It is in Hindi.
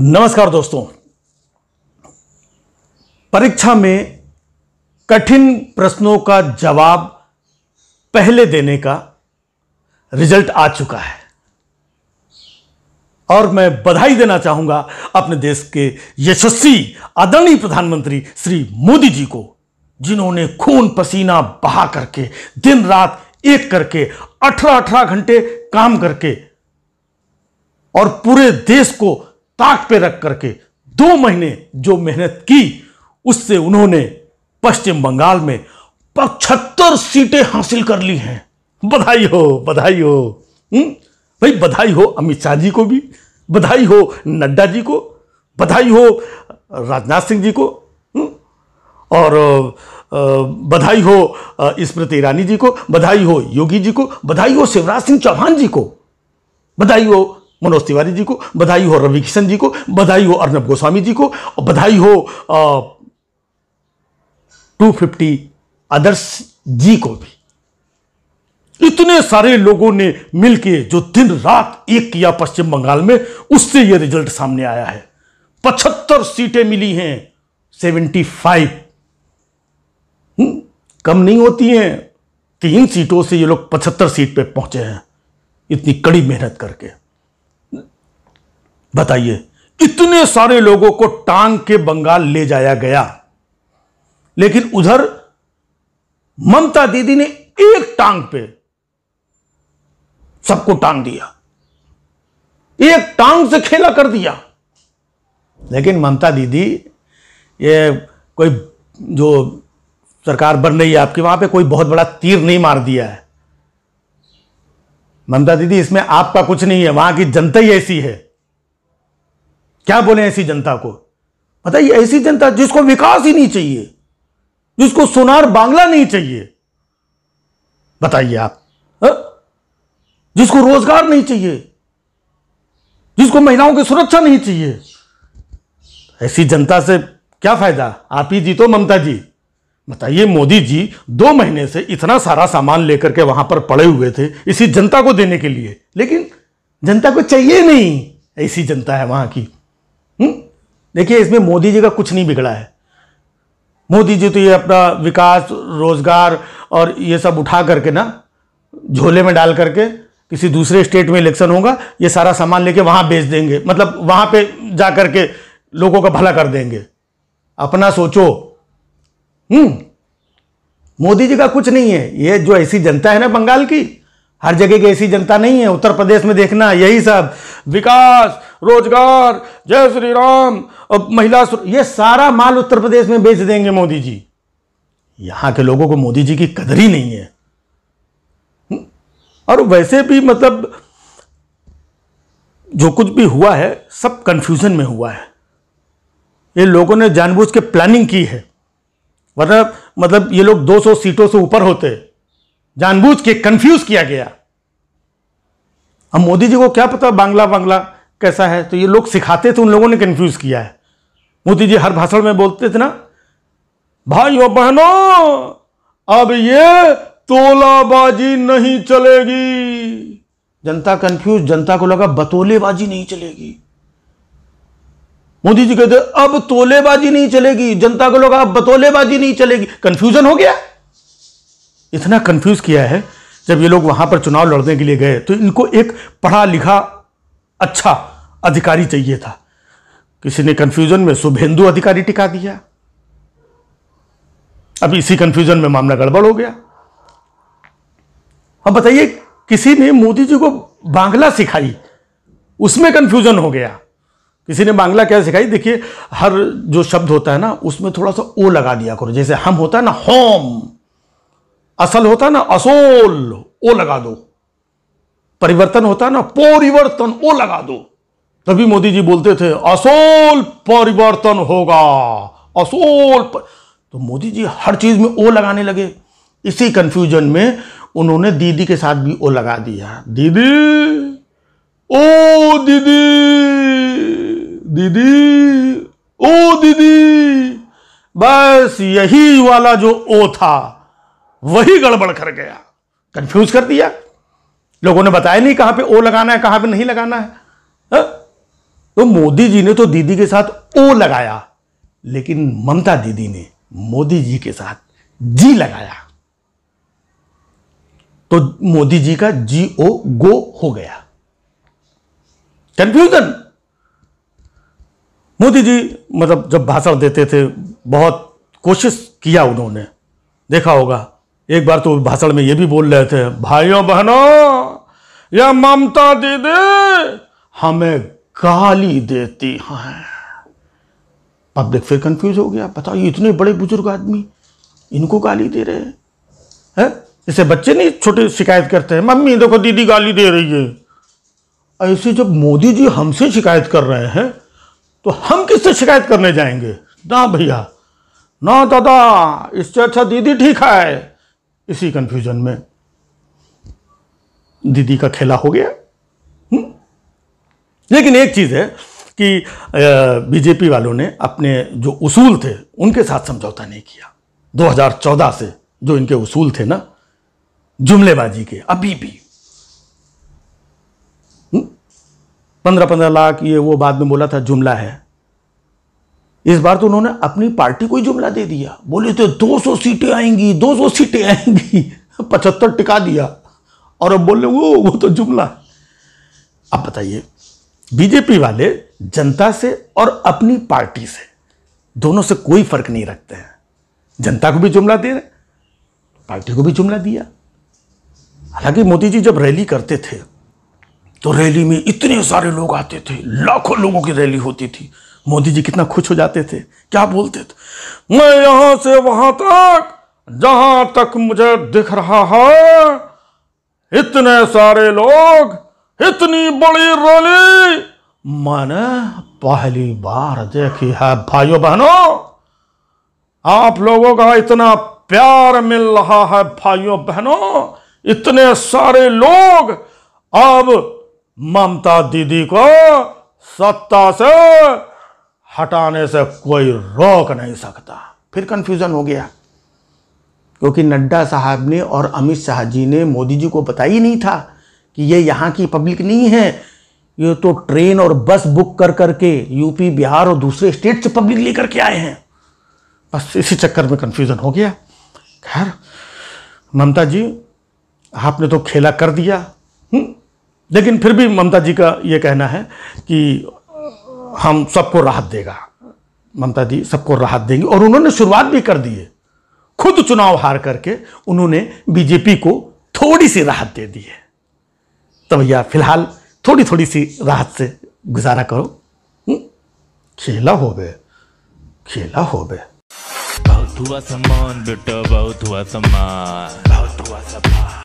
नमस्कार दोस्तों परीक्षा में कठिन प्रश्नों का जवाब पहले देने का रिजल्ट आ चुका है और मैं बधाई देना चाहूंगा अपने देश के यशस्वी आदरणीय प्रधानमंत्री श्री मोदी जी को जिन्होंने खून पसीना बहा करके दिन रात एक करके अठारह अठारह घंटे काम करके और पूरे देश को ताक पे रख करके दो महीने जो मेहनत की उससे उन्होंने पश्चिम बंगाल में पचहत्तर सीटें हासिल कर ली हैं बधाई हो बधाई हो हम्म? भाई बधाई हो अमित शाह जी को भी बधाई हो नड्डा जी को बधाई हो राजनाथ सिंह जी को हम्म? और बधाई हो स्मृति ईरानी जी को बधाई हो योगी जी को बधाई हो शिवराज सिंह चौहान जी को बधाई हो मनोज तिवारी जी को बधाई हो रवि किशन जी को बधाई हो अर्नब गोस्वामी जी को और बधाई हो टू फिफ्टी आदर्श जी को भी इतने सारे लोगों ने मिलके जो दिन रात एक किया पश्चिम बंगाल में उससे यह रिजल्ट सामने आया है पचहत्तर सीटें मिली हैं सेवेंटी फाइव हम्म, कम नहीं होती हैं तीन सीटों से ये लोग पचहत्तर सीट पे पहुंचे हैं इतनी कड़ी मेहनत करके बताइए इतने सारे लोगों को टांग के बंगाल ले जाया गया लेकिन उधर ममता दीदी ने एक टांग पे सबको टांग दिया एक टांग से खेला कर दिया लेकिन ममता दीदी ये कोई जो सरकार बन रही है आपकी वहां पे कोई बहुत बड़ा तीर नहीं मार दिया है ममता दीदी इसमें आपका कुछ नहीं है वहां की जनता ही ऐसी है क्या बोले ऐसी जनता को पता ऐसी जनता जिसको विकास ही नहीं चाहिए जिसको सोनार बांग्ला नहीं चाहिए बताइए आप हा? जिसको रोजगार नहीं चाहिए जिसको महिलाओं की सुरक्षा नहीं चाहिए ऐसी जनता से क्या फायदा आप ही जीतो ममता जी बताइए मोदी जी दो महीने से इतना सारा सामान लेकर के वहां पर पड़े हुए थे इसी जनता को देने के लिए लेकिन जनता को चाहिए नहीं ऐसी जनता है वहां की हम्म? देखिए इसमें मोदी जी का कुछ नहीं बिगड़ा है मोदी जी तो ये अपना विकास रोजगार और ये सब उठा करके ना झोले में डाल करके किसी दूसरे स्टेट में इलेक्शन होगा ये सारा सामान लेके वहां बेच देंगे मतलब वहां पे जा करके लोगों का भला कर देंगे अपना सोचो हम्म मोदी जी का कुछ नहीं है ये जो ऐसी जनता है ना बंगाल की हर जगह की ऐसी जनता नहीं है उत्तर प्रदेश में देखना यही सब विकास रोजगार जय श्री राम अब महिला ये सारा माल उत्तर प्रदेश में बेच देंगे मोदी जी यहां के लोगों को मोदी जी की कदर ही नहीं है हम्म? और वैसे भी मतलब जो कुछ भी हुआ है सब कंफ्यूजन में हुआ है ये लोगों ने जानबूझ के प्लानिंग की है वरना मतलब ये लोग 200 सीटों से ऊपर होते जानबूझ के कंफ्यूज किया गया अब मोदी जी को क्या पता बांग्ला बांग्ला कैसा है तो ये लोग सिखाते थे उन लोगों ने कन्फ्यूज़ किया है मोदी जी हर भाषण में बोलते थे ना भाइयों बहनों अब ये तोलाबाजी नहीं चलेगी जनता कंफ्यूज जनता को लगा बतोलेबाजी नहीं चलेगी मोदी जी कहते अब तोलेबाजी नहीं चलेगी जनता को लगा अब बतोलेबाजी नहीं चलेगी कंफ्यूजन हो गया इतना कंफ्यूज किया है जब ये लोग वहाँ पर चुनाव लड़ने के लिए गए तो इनको एक पढ़ा लिखा अच्छा अधिकारी चाहिए था किसी ने कन्फ्यूजन में शुभेंदु अधिकारी टिका दिया अब इसी कंफ्यूजन में मामला गड़बड़ हो गया अब बताइए किसी ने मोदी जी को बांग्ला सिखाई उसमें कंफ्यूजन हो गया किसी ने बांग्ला क्या सिखाई देखिए हर जो शब्द होता है ना उसमें थोड़ा सा ओ लगा दिया करो जैसे हम होता है ना होम असल होता है ना असोल ओ लगा दो परिवर्तन होता है ना परिवर्तन ओ लगा दो तभी मोदी जी बोलते थे असोल परिवर्तन होगा असोल पर... तो मोदी जी हर चीज में ओ लगाने लगे इसी कंफ्यूजन में उन्होंने दीदी के साथ भी ओ लगा दिया दीदी ओ दीदी दीदी ओ दीदी बस यही वाला जो ओ था वही गड़बड़ कर गया कंफ्यूज कर दिया लोगों ने बताया नहीं कहां पे ओ लगाना है कहां पे नहीं लगाना है आ? हाँ? तो मोदी जी ने तो दीदी के साथ ओ लगाया लेकिन ममता दीदी ने मोदी जी के साथ जी लगाया तो मोदी जी का जी ओ गो हो गया कंफ्यूजन मोदी जी मतलब जब भाषण देते थे बहुत कोशिश किया उन्होंने देखा होगा एक बार तो भाषण में ये भी बोल रहे थे भाइयों बहनों या ममता दीदी हमें गाली देती हैं पब्लिक फिर कंफ्यूज हो गया बताओ ये इतने बड़े बुजुर्ग आदमी इनको गाली दे रहे हैं है? इसे बच्चे नहीं छोटे शिकायत करते हैं मम्मी देखो दीदी गाली दे रही है ऐसे जब मोदी जी हमसे शिकायत कर रहे हैं तो हम किससे शिकायत करने जाएंगे ना भैया ना दादा इससे अच्छा दीदी ठीक है इसी कंफ्यूजन में दीदी का खेला हो गया हुँ? हम्म? लेकिन एक चीज़ है कि बीजेपी वालों ने अपने जो उसूल थे उनके साथ समझौता नहीं किया 2014 से जो इनके उसूल थे ना जुमलेबाजी के अभी भी हम्म? पंद्रह पंद्रह लाख ये वो बाद में बोला था जुमला है इस बार तो उन्होंने अपनी पार्टी को ही जुमला दे दिया बोले थे तो 200 सीटें आएंगी 200 सीटें आएंगी पचहत्तर टिका दिया और अब बोले वो वो तो जुमला अब बताइए बीजेपी वाले जनता से और अपनी पार्टी से दोनों से कोई फर्क नहीं रखते हैं जनता को भी जुमला दे रहे पार्टी को भी जुमला दिया हालांकि मोदी जी जब रैली करते थे तो रैली में इतने सारे लोग आते थे लाखों लोगों की रैली होती थी मोदी जी कितना खुश हो जाते थे क्या बोलते थे मैं यहां से वहां तक जहां तक मुझे दिख रहा है इतने सारे लोग इतनी बड़ी रैली मैंने पहली बार देखी है भाइयों बहनों आप लोगों का इतना प्यार मिल रहा है भाइयों बहनों इतने सारे लोग अब ममता दीदी को सत्ता से हटाने से कोई रोक नहीं सकता फिर कन्फ्यूज़न हो गया क्योंकि नड्डा साहब ने और अमित शाह जी ने मोदी जी को बताया ही नहीं था कि ये यहाँ की पब्लिक नहीं है ये तो ट्रेन और बस बुक कर करके यूपी बिहार और दूसरे स्टेट से पब्लिक लेकर के आए हैं बस इसी चक्कर में कन्फ्यूज़न हो गया खैर ममता जी आपने तो खेला कर दिया हम्म, लेकिन फिर भी ममता जी का ये कहना है कि हम सबको राहत देगा ममता दी सबको राहत देंगी और उन्होंने शुरुआत भी कर दी है खुद चुनाव हार करके उन्होंने बीजेपी को थोड़ी सी राहत दे दी है तो भैया फिलहाल थोड़ी थोड़ी सी राहत से गुजारा करो हम्म? खेला हो गए खेला हो गए बहुत हुआ सम्मान बेटा बहुत हुआ सम्मान बहुत हुआ सम्मान